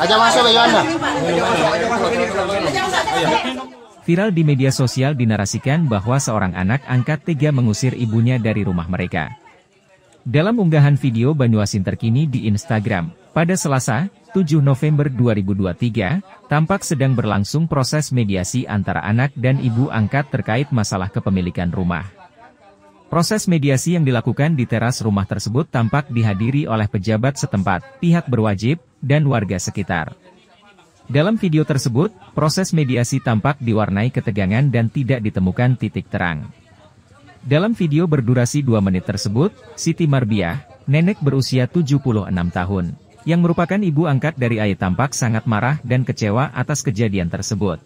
Aja masuk Anda. Viral di media sosial dinarasikan bahwa seorang anak angkat tega mengusir ibunya dari rumah mereka. Dalam unggahan video Banyuasin terkini di Instagram, pada Selasa, 7 November 2023, tampak sedang berlangsung proses mediasi antara anak dan ibu angkat terkait masalah kepemilikan rumah. Proses mediasi yang dilakukan di teras rumah tersebut tampak dihadiri oleh pejabat setempat, pihak berwajib, dan warga sekitar. Dalam video tersebut, proses mediasi tampak diwarnai ketegangan dan tidak ditemukan titik terang. Dalam video berdurasi 2 menit tersebut, Siti Marbiah, nenek berusia 76 tahun, yang merupakan ibu angkat dari ayah, tampak sangat marah dan kecewa atas kejadian tersebut.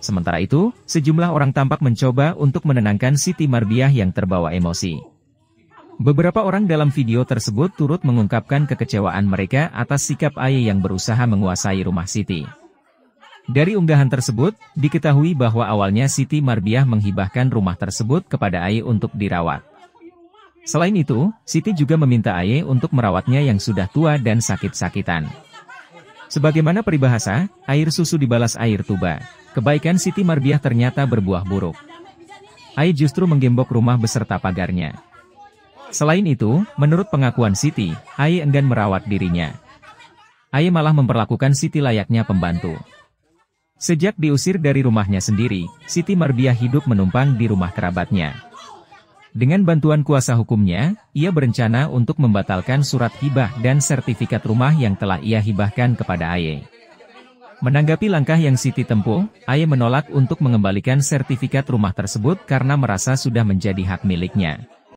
Sementara itu, sejumlah orang tampak mencoba untuk menenangkan Siti Marbiah yang terbawa emosi. Beberapa orang dalam video tersebut turut mengungkapkan kekecewaan mereka atas sikap Aye yang berusaha menguasai rumah Siti. Dari unggahan tersebut, diketahui bahwa awalnya Siti Marbiah menghibahkan rumah tersebut kepada Aye untuk dirawat. Selain itu, Siti juga meminta Aye untuk merawatnya yang sudah tua dan sakit-sakitan. Sebagaimana peribahasa, air susu dibalas air tuba. Kebaikan Siti Marbiah ternyata berbuah buruk. Ai justru menggembok rumah beserta pagarnya. Selain itu, menurut pengakuan Siti, Ai enggan merawat dirinya. Ai malah memperlakukan Siti layaknya pembantu. Sejak diusir dari rumahnya sendiri, Siti Marbiah hidup menumpang di rumah kerabatnya. Dengan bantuan kuasa hukumnya, ia berencana untuk membatalkan surat hibah dan sertifikat rumah yang telah ia hibahkan kepada Aye. Menanggapi langkah yang Siti tempuh, Aye menolak untuk mengembalikan sertifikat rumah tersebut karena merasa sudah menjadi hak miliknya.